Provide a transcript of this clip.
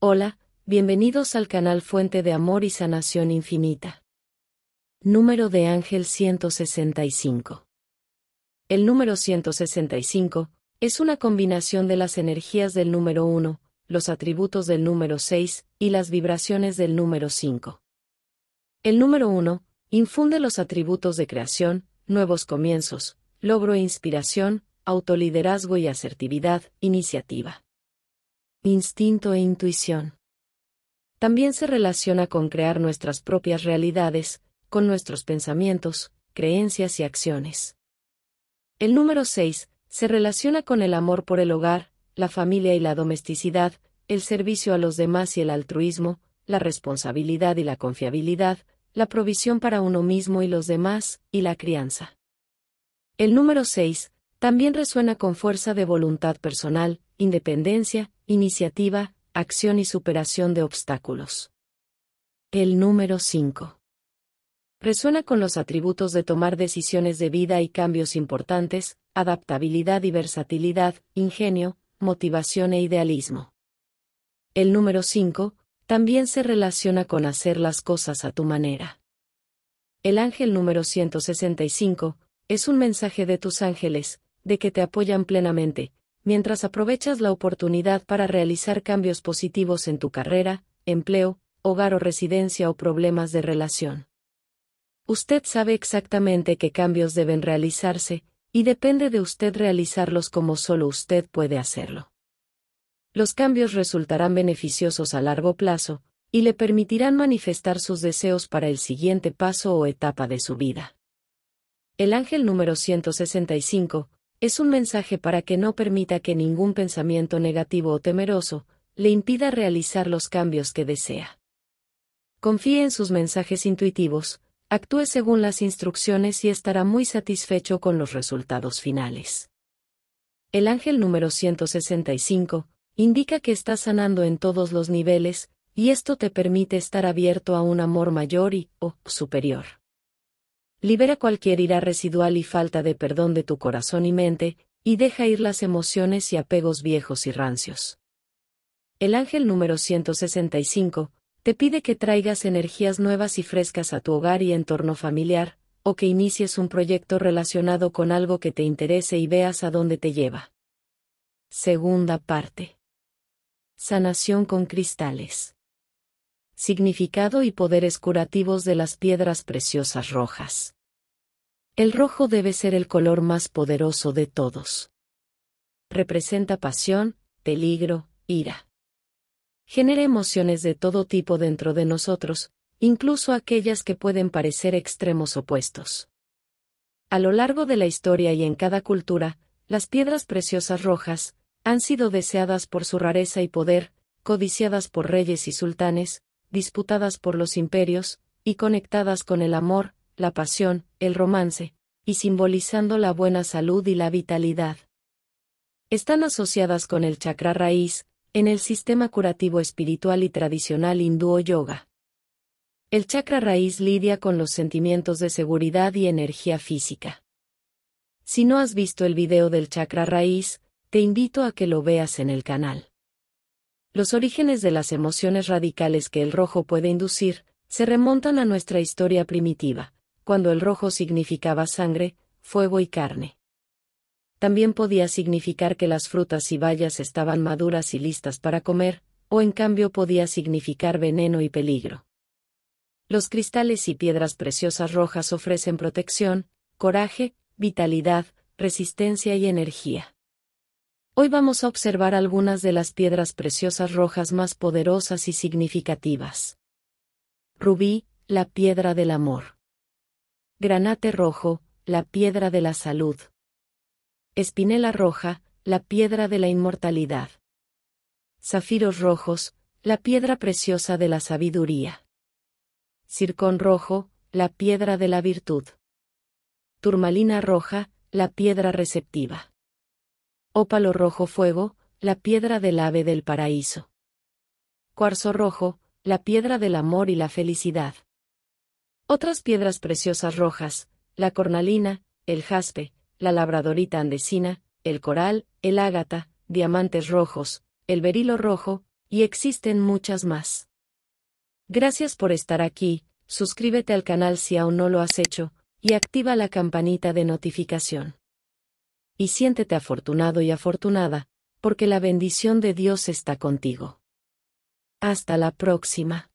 Hola, bienvenidos al canal Fuente de Amor y Sanación Infinita. Número de Ángel 165. El número 165 es una combinación de las energías del número 1, los atributos del número 6 y las vibraciones del número 5. El número 1 infunde los atributos de creación, nuevos comienzos, logro e inspiración, autoliderazgo y asertividad, iniciativa instinto e intuición. También se relaciona con crear nuestras propias realidades, con nuestros pensamientos, creencias y acciones. El número 6 se relaciona con el amor por el hogar, la familia y la domesticidad, el servicio a los demás y el altruismo, la responsabilidad y la confiabilidad, la provisión para uno mismo y los demás, y la crianza. El número 6 también resuena con fuerza de voluntad personal, independencia, Iniciativa, acción y superación de obstáculos. El número 5. Resuena con los atributos de tomar decisiones de vida y cambios importantes, adaptabilidad y versatilidad, ingenio, motivación e idealismo. El número 5, también se relaciona con hacer las cosas a tu manera. El ángel número 165, es un mensaje de tus ángeles, de que te apoyan plenamente, mientras aprovechas la oportunidad para realizar cambios positivos en tu carrera, empleo, hogar o residencia o problemas de relación. Usted sabe exactamente qué cambios deben realizarse, y depende de usted realizarlos como solo usted puede hacerlo. Los cambios resultarán beneficiosos a largo plazo, y le permitirán manifestar sus deseos para el siguiente paso o etapa de su vida. El ángel número 165, es un mensaje para que no permita que ningún pensamiento negativo o temeroso le impida realizar los cambios que desea. Confíe en sus mensajes intuitivos, actúe según las instrucciones y estará muy satisfecho con los resultados finales. El ángel número 165 indica que está sanando en todos los niveles, y esto te permite estar abierto a un amor mayor y, o, superior. Libera cualquier ira residual y falta de perdón de tu corazón y mente, y deja ir las emociones y apegos viejos y rancios. El ángel número 165 te pide que traigas energías nuevas y frescas a tu hogar y entorno familiar, o que inicies un proyecto relacionado con algo que te interese y veas a dónde te lleva. Segunda parte. Sanación con cristales significado y poderes curativos de las piedras preciosas rojas. El rojo debe ser el color más poderoso de todos. Representa pasión, peligro, ira. Genera emociones de todo tipo dentro de nosotros, incluso aquellas que pueden parecer extremos opuestos. A lo largo de la historia y en cada cultura, las piedras preciosas rojas han sido deseadas por su rareza y poder, codiciadas por reyes y sultanes, disputadas por los imperios, y conectadas con el amor, la pasión, el romance, y simbolizando la buena salud y la vitalidad. Están asociadas con el chakra raíz, en el sistema curativo espiritual y tradicional hindú yoga. El chakra raíz lidia con los sentimientos de seguridad y energía física. Si no has visto el video del chakra raíz, te invito a que lo veas en el canal. Los orígenes de las emociones radicales que el rojo puede inducir se remontan a nuestra historia primitiva, cuando el rojo significaba sangre, fuego y carne. También podía significar que las frutas y bayas estaban maduras y listas para comer, o en cambio podía significar veneno y peligro. Los cristales y piedras preciosas rojas ofrecen protección, coraje, vitalidad, resistencia y energía. Hoy vamos a observar algunas de las piedras preciosas rojas más poderosas y significativas. Rubí, la piedra del amor. Granate rojo, la piedra de la salud. Espinela roja, la piedra de la inmortalidad. Zafiros rojos, la piedra preciosa de la sabiduría. Circón rojo, la piedra de la virtud. Turmalina roja, la piedra receptiva. Ópalo oh rojo fuego, la piedra del ave del paraíso. Cuarzo rojo, la piedra del amor y la felicidad. Otras piedras preciosas rojas, la cornalina, el jaspe, la labradorita andesina, el coral, el ágata, diamantes rojos, el berilo rojo, y existen muchas más. Gracias por estar aquí, suscríbete al canal si aún no lo has hecho, y activa la campanita de notificación y siéntete afortunado y afortunada, porque la bendición de Dios está contigo. Hasta la próxima.